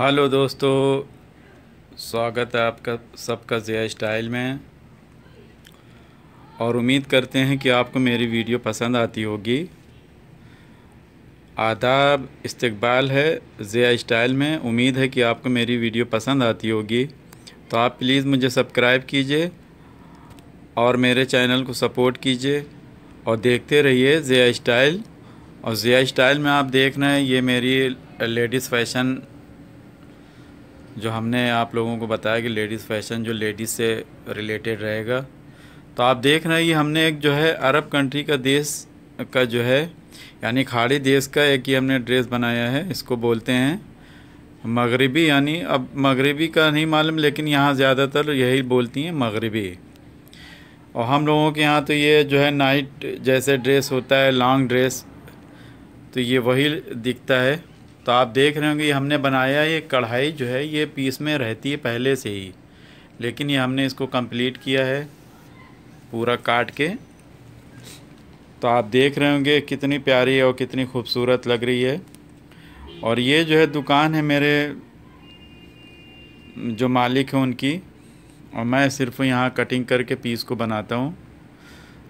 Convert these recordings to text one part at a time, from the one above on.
hello दोस्तों स्वागत है आपका सबका ज़िया स्टाइल में और उम्मीद करते हैं कि आपको मेरी वीडियो पसंद आती होगी आदाब इस्तकबाल है ज़िया स्टाइल में उम्मीद है कि आपको मेरी वीडियो पसंद आती होगी तो आप प्लीज़ मुझे सब्सक्राइब कीजिए और मेरे चैनल को सपोर्ट कीजिए और देखते रहिए ज़िया स्टाइल और ज़िया स्टाइल में आप देख रहे हैं ये मेरी लेडीज़ फैशन जो हमने आप लोगों को बताया कि लेडीज़ फ़ैशन जो लेडीज़ से रिलेटेड रहेगा तो आप देख रहे हैं कि हमने एक जो है अरब कंट्री का देश का जो है यानी खाड़ी देश का एक ही हमने ड्रेस बनाया है इसको बोलते हैं मगरबी यानी अब मगरबी का नहीं मालूम लेकिन यहाँ ज़्यादातर यही बोलती हैं मगरबी और हम लोगों के यहाँ तो ये जो है नाइट जैसे ड्रेस होता है लॉन्ग ड्रेस तो ये वही दिखता है तो आप देख रहे होंगे हमने बनाया ये कढ़ाई जो है ये पीस में रहती है पहले से ही लेकिन ये हमने इसको कंप्लीट किया है पूरा काट के तो आप देख रहे होंगे कितनी प्यारी और कितनी खूबसूरत लग रही है और ये जो है दुकान है मेरे जो मालिक हैं उनकी और मैं सिर्फ यहाँ कटिंग करके पीस को बनाता हूँ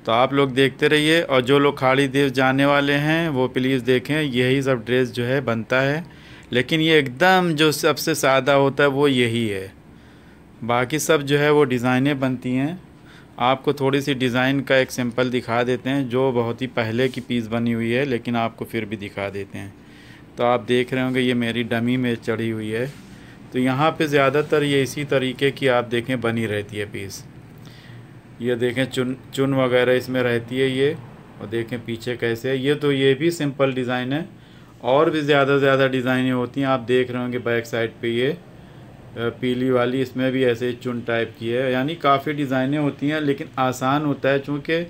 तो आप लोग देखते रहिए और जो लोग खाड़ी देव जाने वाले हैं वो प्लीज़ देखें यही सब ड्रेस जो है बनता है लेकिन ये एकदम जो सबसे सादा होता है वो यही है बाकी सब जो है वो डिज़ाइनें बनती हैं आपको थोड़ी सी डिज़ाइन का एक सिंपल दिखा देते हैं जो बहुत ही पहले की पीस बनी हुई है लेकिन आपको फिर भी दिखा देते हैं तो आप देख रहे होंगे ये मेरी डमी में चढ़ी हुई है तो यहाँ पे ज़्यादातर ये इसी तरीके की आप देखें बनी रहती है पीस ये देखें चुन चुन वगैरह इसमें रहती है ये और देखें पीछे कैसे है ये तो ये भी सिंपल डिज़ाइन है और भी ज़्यादा से ज़्यादा डिज़ाइनें होती हैं आप देख रहे होंगे बैक साइड पे ये पीली वाली इसमें भी ऐसे चुन टाइप की है यानी काफ़ी डिज़ाइने होती हैं लेकिन आसान होता है चूँकि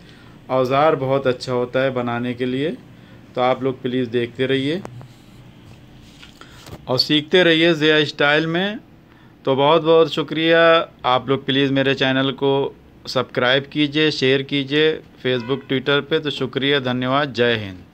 औज़ार बहुत अच्छा होता है बनाने के लिए तो आप लोग प्लीज़ देखते रहिए और सीखते रहिए ज़िया स्टाइल में तो बहुत बहुत शुक्रिया आप लोग प्लीज़ मेरे चैनल को सब्सक्राइब कीजिए शेयर कीजिए फेसबुक ट्विटर पे तो शुक्रिया धन्यवाद जय हिंद